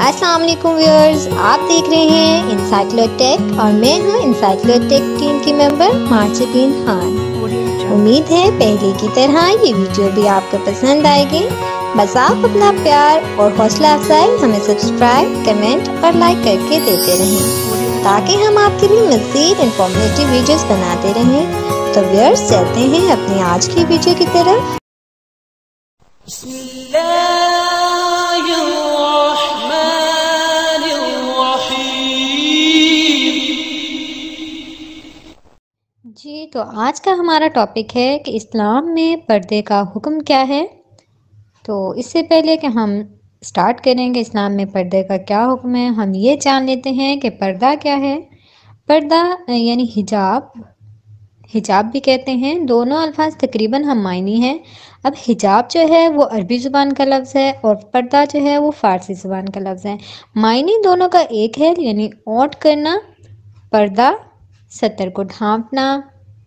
Aslam viewers आप देख रहे हैं इंसाइक्लोटेक और मैं हूँ इंसाइक्लोटेक टीम की मेंबर मार्चिन खान उम्मीद है पहले की तरह ये वीडियो भी आपको पसंद आएगी बस आप अपना प्यार और हौसला अफजाई हमें सब्सक्राइब कमेंट और लाइक करके देते रहें ताकि हम आपके लिए मज़ीद इंफॉर्मेटिव वीडियोस बनाते रहें तो व्यूअर्स चलते हैं अपनी आज की वीडियो की तरफ जी तो आज का हमारा टॉपिक है कि इस्लाम में पर्दे का हुक्म क्या है तो इससे पहले कि हम स्टार्ट करेंगे इस्लाम में पर्दे का क्या हुक्म है हम ये जान लेते हैं कि पर्दा क्या है पर्दा यानी हिजाब हिजाब भी कहते हैं दोनों अल्फाज तकरीबन हम मायनी हैं अब हिजाब जो है वो अरबी ज़ुबान का लफ्ज़ है और पर्दा जो है वो फ़ारसी ज़ुबान का लफ्ज़ है मायनी दोनों का एक है यानी ओट करना पर्दा सतर को ढांपना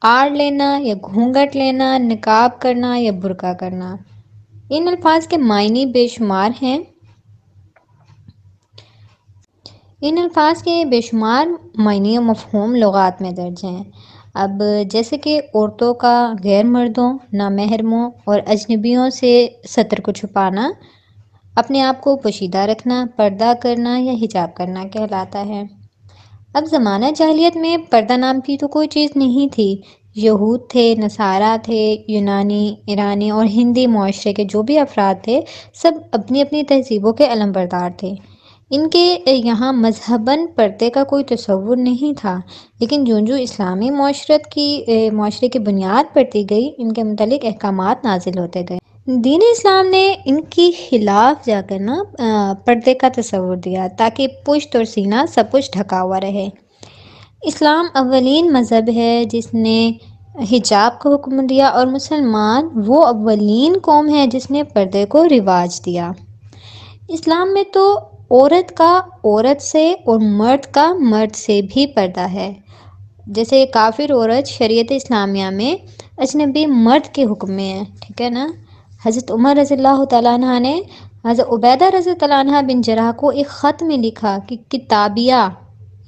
आड़ लेना या घूंघट लेना नकाब करना या बुरका करना इन अल्फाज के मायने बेशुमार हैं इन अल्फाज के बेशुमार मायने मफहम लगात में दर्ज हैं अब जैसे कि औरतों का गैर मर्दों नामहरमों और अजनबियों से सतर को छुपाना अपने आप को पोशीदा रखना पर्दा करना या हिजाब करना कहलाता है अब ज़माना जाहलीत में पर्दा नाम की तो कोई चीज़ नहीं थी यहूद थे नसारा थे यूनानी ईरानी और हिंदी माशरे के जो भी अफराद थे सब अपनी अपनी तहजीबों के अलमबरदार थे इनके यहाँ मजहबन पर्दे का कोई तस्वुर नहीं था लेकिन जो जो इस्लामी माशरत की माशरे की बुनियाद पड़ती गई इनके मतलब अहकाम नाजिल होते गए दीन इस्लाम ने इनके खिलाफ जाकर ना पर्दे का तस्वुर दिया ताकि पुश्त और सीना सब कुछ ढका हुआ रहे इस्लाम अवलिन मज़हब है जिसने हिजाब का हुक्म दिया और मुसलमान वो अवलिन कौम है जिसने पर्दे को रिवाज दिया इस्लाम में तो औरत का औरत से और मर्द का मर्द से भी पर्दा है जैसे काफिर औरत शरीयत इस्लामिया में अजनबी मर्द के हुक्म में है ठीक है ना हज़रत उमर रज़ी तला ने हज़रत उबैदा रज़ी तला बिन जरा को एक ख़त में लिखा कि किताबिया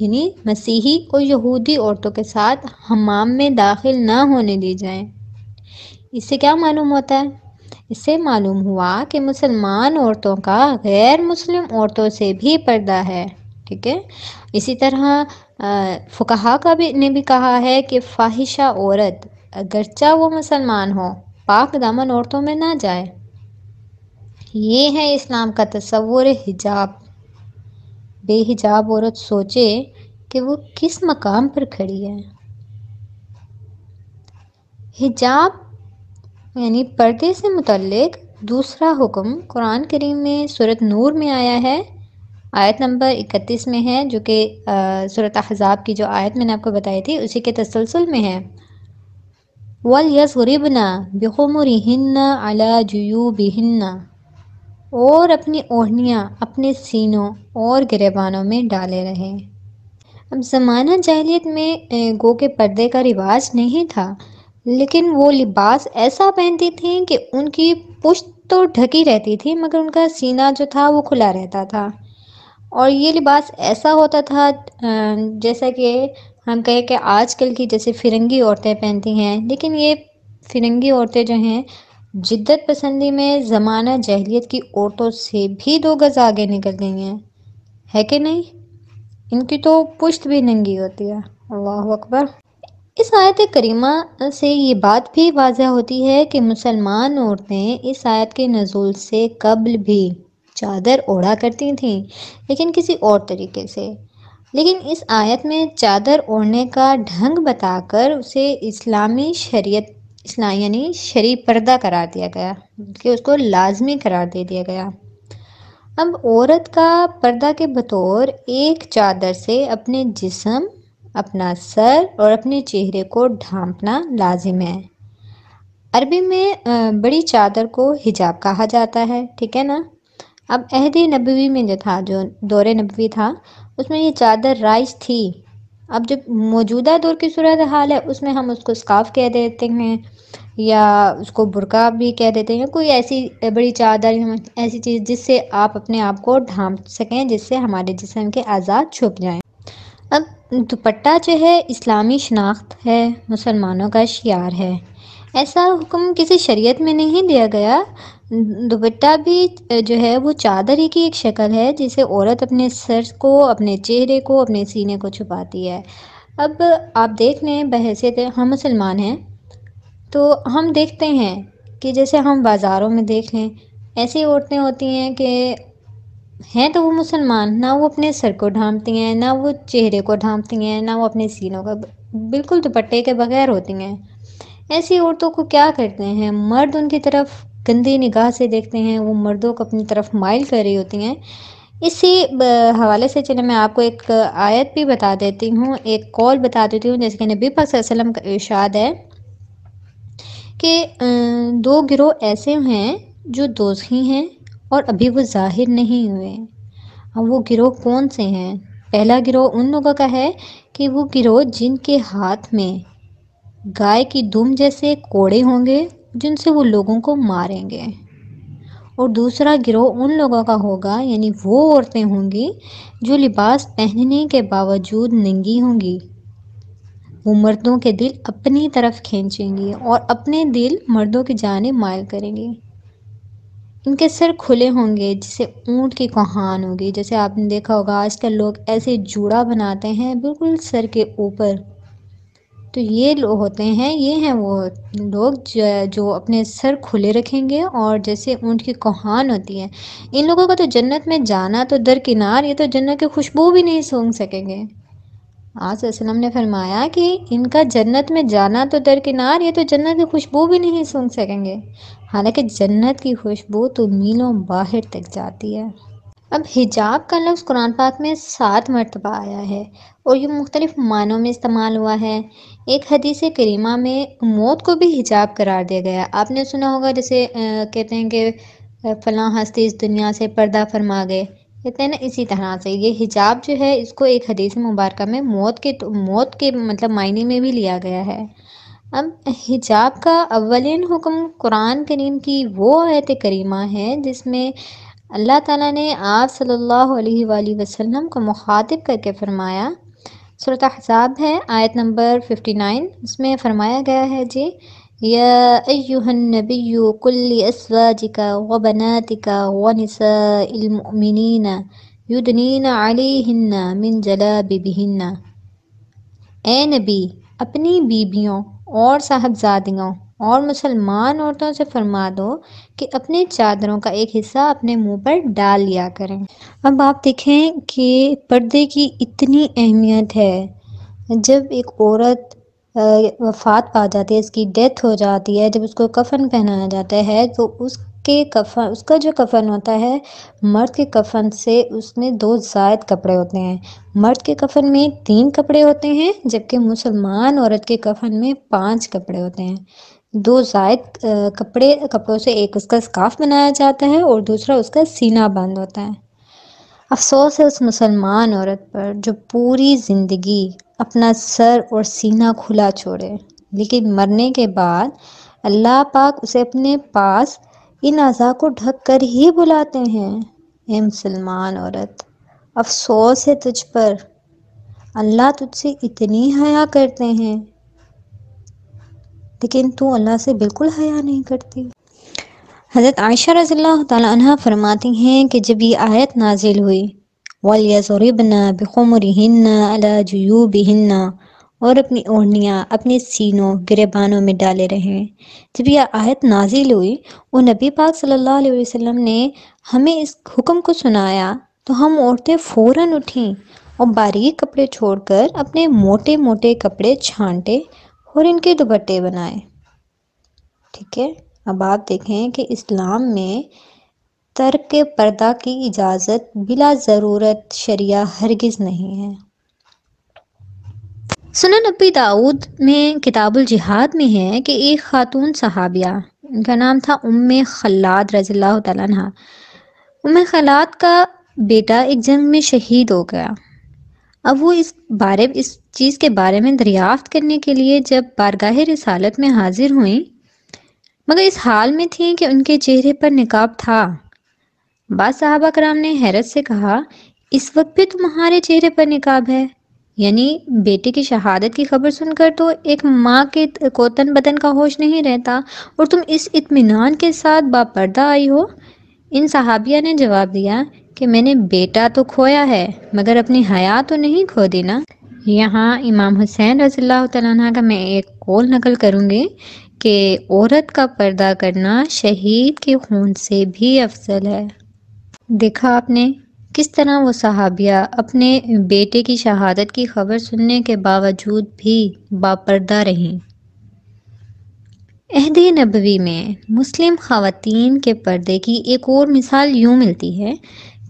यानी मसीही और यहूदी औरतों के साथ हमाम में दाखिल ना होने दी जाए इससे क्या मालूम होता है इससे मालूम हुआ कि मुसलमान औरतों का गैर मुस्लिम औरतों से भी पर्दा है ठीक है इसी तरह फ़ुकहा का भी ने भी कहा है कि फाहिशा औरत अगरचा वो मुसलमान हो पाक दामन औरतों में ना जाए ये है इस्लाम का तस्वुर हिजाब बेहिजाब औरत सोचे कि वो किस मकाम पर खड़ी है हिजाब यानी पर्दे से मुतलक दूसरा हुक्म कुरान करीम में सूरत नूर में आया है आयत नंबर इकतीस में है जो कि सूरत अहजाब की जो आयत मैंने आपको बताई थी उसी के तसलसल में है वलयसरबना बेखमरहन्ना अला जयूबहन्ना और अपनी ओढ़नियाँ अपने सीनों और गिरबानों में डाले रहें अब ज़माना जहलीत में गो के पर्दे का रिवाज नहीं था लेकिन वो लिबास ऐसा पहनती थी कि उनकी पुश्त तो ढकी रहती थी मगर उनका सीना जो था वो खुला रहता था और ये लिबास ऐसा होता था जैसा कि हम कहें कि आजकल की जैसे फिरंगी औरतें पहनती हैं लेकिन ये फिरंगी औरतें जो हैं जिद्दत पसंदी में ज़माना जहलीत की औरतों से भी दो गज़ आगे निकल गई हैं है कि नहीं इनकी तो पुश्त भी नंगी होती है अल्लाह अकबर इस आयत करीमा से ये बात भी वाजह होती है कि मुसलमान औरतें इस आयत के नजूल से कबल भी चादर ओढ़ा करती थीं लेकिन किसी और तरीके से लेकिन इस आयत में चादर ओढ़ने का ढंग बताकर उसे इस्लामी शरीयत इस्लाम यानी शरी पर्दा करार दिया गया कि उसको लाजमी करार दे दिया गया अब औरत का पर्दा के बतौर एक चादर से अपने जिसम अपना सर और अपने चेहरे को ढांपना लाजिम है अरबी में बड़ी चादर को हिजाब कहा जाता है ठीक है ना अब अहद नबवी में जो था जो दौरे नबवी था उसमें ये चादर राइज थी अब जब मौजूदा दौर की सूरत हाल है उसमें हम उसको स्काफ कह देते हैं या उसको बुरका भी कह देते हैं कोई ऐसी बड़ी चादर ऐसी चीज़ जिससे आप अपने आप को ढांप सकें जिससे हमारे जिसम के आज़ाद छुप जाएं अब दुपट्टा जो है इस्लामी शनाख्त है मुसलमानों का शियार है ऐसा हुक्म किसी शरीयत में नहीं दिया गया दुपट्टा भी जो है वो चादर ही की एक शक्ल है जिसे औरत अपने सर को अपने चेहरे को अपने सीने को छुपाती है अब आप देख लें बहसीत हम मुसलमान हैं तो हम देखते हैं कि जैसे हम बाज़ारों में देख लें ऐसी औरतें होती हैं कि हैं तो वो मुसलमान ना वो अपने सर को ढांपती हैं ना वो चेहरे को ढांपती हैं ना वो अपने सीनों का बिल्कुल दुपट्टे के बगैर होती हैं ऐसी औरतों को क्या करते हैं मर्द उनकी तरफ गंदी निगाह से देखते हैं वो मर्दों को अपनी तरफ माइल कर रही होती हैं इसी हवाले से चले मैं आपको एक आयत भी बता देती हूँ एक कॉल बता देती हूँ जैसे कि नबी पाक का इर्शाद है कि दो गिरोह ऐसे हैं जो दोस्ती हैं और अभी वो जाहिर नहीं हुए अब वो गिरोह कौन से हैं पहला गिरोह उन लोगों का है कि वो गिरोह जिनके हाथ में गाय की दुम जैसे कोड़े होंगे जिनसे वो लोगों को मारेंगे और दूसरा गिरोह उन लोगों का होगा यानी वो औरतें होंगी जो लिबास पहनने के बावजूद नंगी होंगी वो मर्दों के दिल अपनी तरफ खींचेंगी और अपने दिल मर्दों की जाने मायल करेंगी इनके सिर खुले होंगे जिसे ऊंट की कहान होगी जैसे आपने देखा होगा आजकल लोग ऐसे जूड़ा बनाते हैं बिल्कुल सर के ऊपर तो ये लोग होते हैं ये हैं वो लोग जो अपने सर खुले रखेंगे और जैसे ऊँट की कोहान होती है इन लोगों का तो जन्नत में जाना तो दरकिनार ये तो जन्नत की खुशबू भी नहीं सूंघ सकेंगे आसम ने फरमाया कि इनका जन्नत में जाना तो दरकिनार ये तो जन्नत की खुशबू भी नहीं सूंघ सकेंगे हालांकि जन्नत की खुशबू तो मीलों बाहर तक जाती है अब हिजाब का लफ्ज़ कुरान पाक में सात मरतबा आया है और ये मुख्तलिफ मानों में इस्तेमाल हुआ है एक हदीस करीमा में मौत को भी हिजाब करार दिया गया आपने सुना होगा जैसे कहते हैं कि फ़लाँ हस्ती इस दुनिया से पर्दा फरमा गए कहते हैं ना इसी तरह से ये हिजाब जो है इसको एक हदीस मुबारक में मौत के तो, मौत के मतलब मायने में भी लिया गया है अब हिजाब का अवलिन हुक्म कुरान करीम की वो आयत करीमा है जिसमें अल्लाह ताला ने आप सल्लल्लाहु अलैहि वाली वसल्लम को मुखातिब करके फरमाया सूरत हसाब है आयत नंबर 59 उसमें फरमाया गया है जी या अयुहन नबी कुल्ली असवाजिका व बनातिका व निसाइलमिनीना युदनीना अलैहिन्ना मिन जलाबिबिहिन्ना ए नबी अपनी बीबियों और साहबजादियों और मुसलमान औरतों से फरमा दो कि अपनी चादरों का एक हिस्सा अपने मुंह पर डाल लिया करें अब आप देखें कि पर्दे की इतनी अहमियत है जब एक औरत वफात पा जाती है इसकी डेथ हो जाती है जब उसको कफन पहनाया जाता है तो उस के कफन उसका जो कफन होता है मर्द के कफन से उसमें दो जायद कपड़े होते हैं मर्द के कफन में तीन कपड़े होते हैं जबकि मुसलमान औरत के कफन में पांच कपड़े होते हैं दो जायद कपड़े कपड़ों से एक उसका स्काफ बनाया जाता है और दूसरा उसका सीना बंद होता है अफसोस है उस मुसलमान औरत पर जो पूरी ज़िंदगी अपना सर और सीना खुला छोड़े लेकिन मरने के बाद अल्लाह पाक उसे अपने पास इन अज़ा को ढक कर ही बुलाते हैं ए मुसलमान औरत अफसोस है तुझ पर अल्लाह तुझसे इतनी हया करते हैं लेकिन तू अल्लाह से बिल्कुल हया नहीं करती हज़रत आयशा रज़ील्ला तह फरमाती हैं कि जब ये आयत नाजिल हुई वालियाबना बखमरहन्ना और अपनी ओढ़नियाँ अपने सीनों गिरबानों में डाले रहें जब यह आयत नाजिल हुई और नबी पाक सल्लल्लाहु अलैहि वसल्लम ने हमें इस हुक्म को सुनाया तो हम औरतें फ़ौरन उठीं और बारीक कपड़े छोड़कर अपने मोटे मोटे कपड़े छांटे और इनके दुपट्टे बनाए ठीक है अब आप देखें कि इस्लाम में तर्क पर्दा की इजाज़त बिला ज़रूरत शरिया हरगिज़ नहीं है सुनन अबी दाऊद में किताबुल जिहाद में है कि एक खातून सहाबिया इनका नाम था उम खलाद रज़ी तला उम खलाद का बेटा एक जंग में शहीद हो गया अब वो इस बारे इस चीज़ के बारे में दरियाफ्त करने के लिए जब बारगाह हालत में हाजिर हुई मगर इस हाल में थी कि उनके चेहरे पर निकाब था बाद साहबा कराम ने हैरत से कहा इस वक्त भी तुम्हारे चेहरे पर निकाब है यानी बेटे की शहादत की खबर सुनकर तो एक माँ के कोतन बदन का होश नहीं रहता और तुम इस इत्मीनान के साथ बापर्दा आई हो इन सहाबिया ने जवाब दिया कि मैंने बेटा तो खोया है मगर अपनी हया तो नहीं खो दी ना यहाँ इमाम हुसैन रजील्ला तला का मैं एक कौल नकल करूँगी कि औरत का पर्दा करना शहीद के खून से भी अफजल है देखा आपने किस तरह वो सहाबिया अपने बेटे की शहादत की खबर सुनने के बावजूद भी बापर्दा रहीं अहद नबवी में मुस्लिम खातिन के पर्दे की एक और मिसाल यूँ मिलती है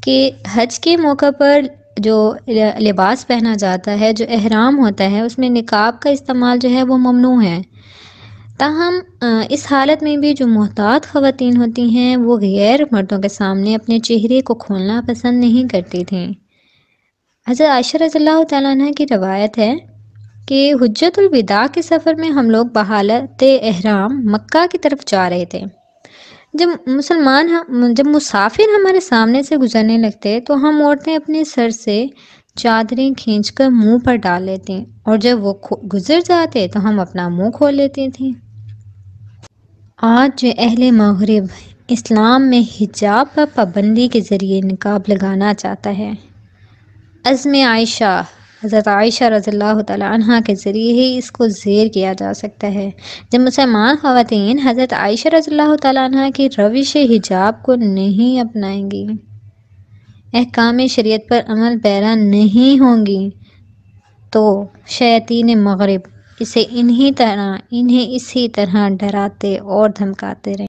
कि हज के मौके पर जो लिबास पहना जाता है जो अहराम होता है उसमें निकाब का इस्तेमाल जो है वो ममनू है ताहम इस हालत में भी जो मोहतात ख़वान होती हैं वो गैर मर्दों के सामने अपने चेहरे को खोलना पसंद नहीं करती थीं हज़रत आयशा रज़ल्ला तह की रवायत है कि हजतुलविदा के सफ़र में हम लोग बहालत अहराम मक्का की तरफ जा रहे थे जब मुसलमान हम जब मुसाफिर हमारे सामने से गुजरने लगते तो हम औरतें अपने सर से चादरें खींचकर मुंह पर डाल लेते हैं और जब वो गुजर जाते तो हम अपना मुंह खोल लेते थे आज जो अहल मगरब इस्लाम में हिजाब पर पाबंदी के ज़रिए नकाब लगाना चाहता है अज़म आयशा हज़रत आयशा रज़ील तह के ज़रिए ही इसको जेर किया जा सकता है जब मुसलमान खातन हज़रत आयशा रज़ील्ला तह की रविश हिजाब को नहीं अपनाएंगी अहकाम शरीत पर अमल पैरा नहीं होंगी तो शैतिन मगरब इसे इन्हीं तरह इन्हें इसी तरह डराते और धमकाते रहे